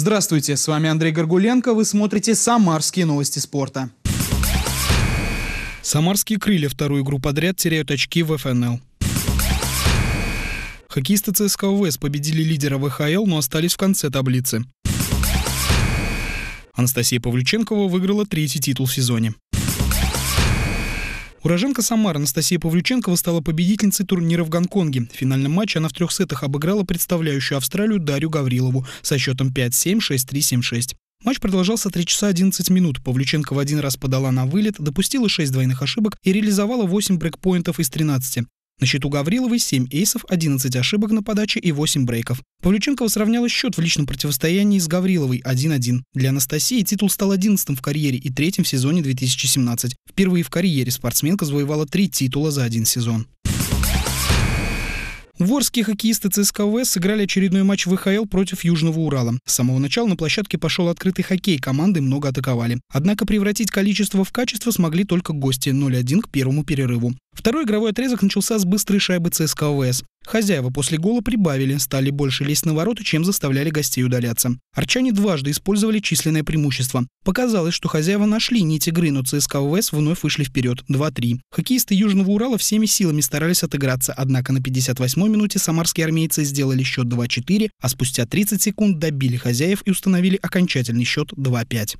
Здравствуйте, с вами Андрей Горгуленко, вы смотрите «Самарские новости спорта». Самарские крылья вторую игру подряд теряют очки в ФНЛ. Хоккеисты ЦСКА УВС победили лидера ВХЛ, но остались в конце таблицы. Анастасия Павлюченкова выиграла третий титул в сезоне. Уроженка Самары Анастасия Павлюченкова стала победительницей турнира в Гонконге. В финальном матче она в трех сетах обыграла представляющую Австралию Дарью Гаврилову со счетом 5-7, 6-3, 7-6. Матч продолжался 3 часа 11 минут. Павлюченко в один раз подала на вылет, допустила 6 двойных ошибок и реализовала 8 брейкпоинтов из 13. На счету Гавриловой 7 эйсов, 11 ошибок на подаче и 8 брейков. Павлюченкова сравняла счет в личном противостоянии с Гавриловой 1-1. Для Анастасии титул стал 11 в карьере и третьим в сезоне 2017. Впервые в карьере спортсменка завоевала три титула за один сезон. Ворские хоккеисты ЦСКА ВС сыграли очередной матч ВХЛ против Южного Урала. С самого начала на площадке пошел открытый хоккей, команды много атаковали. Однако превратить количество в качество смогли только гости 0-1 к первому перерыву. Второй игровой отрезок начался с быстрой шайбы ЦСКА ОВС. Хозяева после гола прибавили, стали больше лезть на ворота, чем заставляли гостей удаляться. Арчане дважды использовали численное преимущество. Показалось, что хозяева нашли нить игры, но ЦСКА ОВС вновь вышли вперед 2-3. Хоккеисты Южного Урала всеми силами старались отыграться, однако на 58-й минуте самарские армейцы сделали счет 2-4, а спустя 30 секунд добили хозяев и установили окончательный счет 2-5.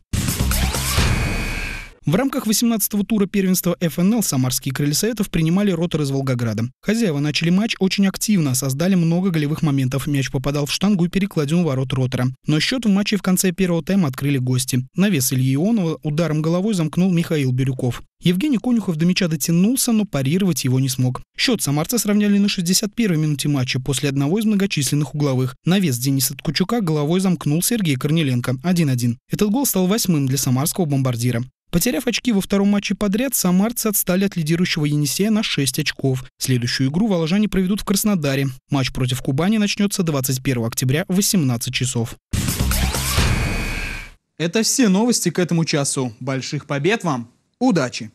В рамках 18-го тура первенства ФНЛ самарские крылья советов принимали ротор из Волгограда. Хозяева начали матч очень активно, создали много голевых моментов. Мяч попадал в штангу и перекладину ворот ротора. Но счет в матче в конце первого тайма открыли гости. Навес Ильи Ионова ударом головой замкнул Михаил Бирюков. Евгений Конюхов до мяча дотянулся, но парировать его не смог. Счет самарца сравняли на 61-й минуте матча после одного из многочисленных угловых. Навес Дениса Ткучука головой замкнул Сергей Корнеленко 1-1. Этот гол стал восьмым для самарского бомбардира. Потеряв очки во втором матче подряд, самарцы отстали от лидирующего Енисея на 6 очков. Следующую игру волжане проведут в Краснодаре. Матч против Кубани начнется 21 октября в 18 часов. Это все новости к этому часу. Больших побед вам! Удачи!